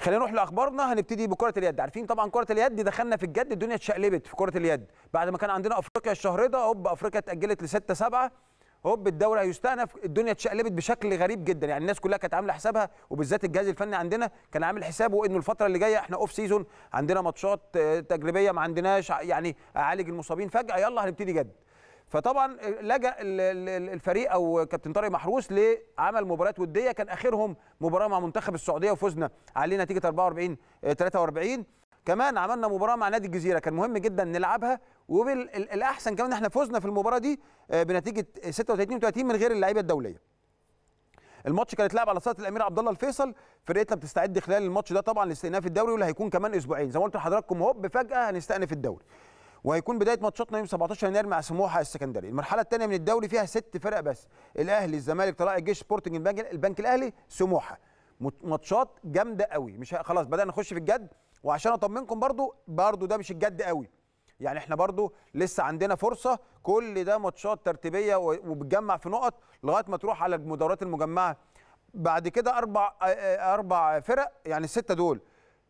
خلينا نروح لاخبارنا هنبتدي بكره اليد عارفين طبعا كره اليد دخلنا في الجد الدنيا اتشقلبت في كره اليد بعد ما كان عندنا افريقيا الشهر ده هوب افريقيا اتاجلت ل 6 7 هوب الدوري هيستأنف الدنيا اتشقلبت بشكل غريب جدا يعني الناس كلها كانت عامله حسابها وبالذات الجهاز الفني عندنا كان عامل حسابه انه الفتره اللي جايه احنا اوف سيزون عندنا ماتشات آه، تجريبيه ما عندناش يعني اعالج المصابين فجاه يلا هنبتدي جد فطبعا لجا الفريق او كابتن طارق محروس لعمل مباريات وديه كان اخرهم مباراه مع منتخب السعوديه وفزنا عليه نتيجه 44 43 آه، كمان عملنا مباراه مع نادي الجزيره كان مهم جدا نلعبها وبالاحسن كمان احنا فزنا في المباراه دي آه، بنتيجه 36 30 من غير اللعيبه الدوليه الماتش كان اتلعب على صاله الامير عبد الله الفيصل فرقتنا بتستعد خلال الماتش ده طبعا لاستئناف الدوري واللي هيكون كمان اسبوعين زي ما قلت لحضراتكم هوب فجاه هنستأنف الدوري وهيكون بدايه ماتشاتنا يوم 17 يناير مع سموحه السكندري المرحله الثانيه من الدوري فيها ست فرق بس الاهلي الزمالك طلائع الجيش سبورتنج البنك البنك الاهلي سموحه ماتشات جامده قوي مش خلاص بدانا نخش في الجد وعشان اطمنكم برضو برضو ده مش الجد قوي يعني احنا برضو لسه عندنا فرصه كل ده ماتشات ترتيبيه وبتجمع في نقط لغايه ما تروح على المدورات المجمعه بعد كده اربع آه، اربع فرق يعني السته دول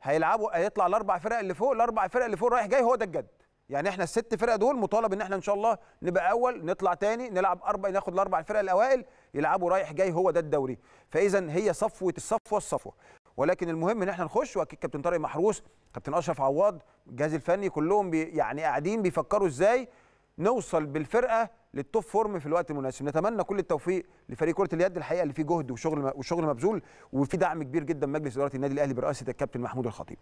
هيلعبوا هيطلع الاربع فرق اللي فوق الاربع فرق اللي فوق رايح جاي هو ده الجد يعني احنا الست فرق دول مطالب ان احنا ان شاء الله نبقى اول نطلع تاني نلعب اربع ناخد الاربع الفرق الاوائل يلعبوا رايح جاي هو ده الدوري فاذا هي صفوه الصفوه الصفوه ولكن المهم ان احنا نخش واكيد كابتن طارق محروس كابتن اشرف عواض الجهاز الفني كلهم بي يعني قاعدين بيفكروا ازاي نوصل بالفرقه للتوب فورم في الوقت المناسب نتمنى كل التوفيق لفريق كره اليد الحقيقه اللي فيه جهد وشغل وشغل مبذول وفي دعم كبير جدا مجلس اداره النادي الاهلي برئاسه الكابتن محمود الخطيب